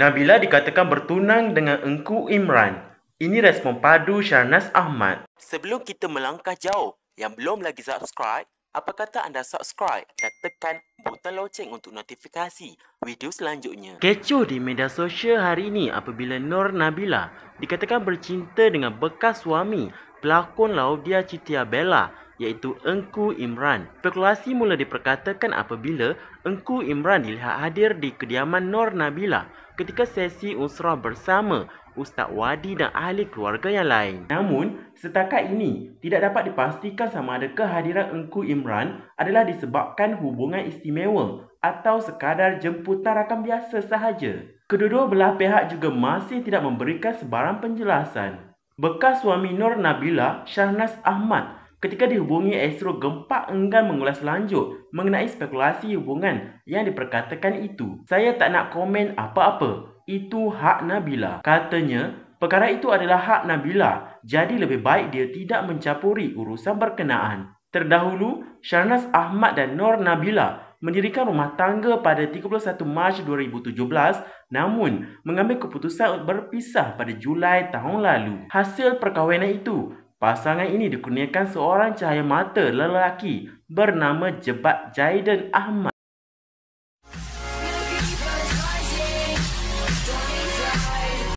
Nabila dikatakan bertunang dengan Engku Imran. Ini respon padu Syarnas Ahmad. Sebelum kita melangkah jauh, yang belum lagi subscribe, apa kata anda subscribe dan tekan butang loceng untuk notifikasi video selanjutnya. Kecoh di media sosial hari ini apabila Nur Nabila dikatakan bercinta dengan bekas suami pelakon Laudia Citya Bella iaitu Engku Imran. Spekulasi mula diperkatakan apabila Engku Imran dilihat hadir di kediaman Nur Nabila ketika sesi usrah bersama Ustaz Wadi dan ahli keluarga yang lain. Namun, setakat ini tidak dapat dipastikan sama ada kehadiran Engku Imran adalah disebabkan hubungan istimewa atau sekadar jemputan rakan biasa sahaja. Kedua-dua belah pihak juga masih tidak memberikan sebarang penjelasan. Bekas suami Nur Nabila, Syahnas Ahmad, Ketika dihubungi, Astro gempak enggan mengulas lanjut mengenai spekulasi hubungan yang diperkatakan itu. Saya tak nak komen apa-apa. Itu hak Nabila. Katanya, perkara itu adalah hak Nabila. Jadi lebih baik dia tidak mencampuri urusan berkenaan. Terdahulu, Syarnas Ahmad dan Nor Nabila mendirikan rumah tangga pada 31 Mac 2017 namun mengambil keputusan berpisah pada Julai tahun lalu. Hasil perkahwinan itu Pasangan ini dikurniakan seorang cahaya mata lelaki bernama Jebat Jaiden Ahmad.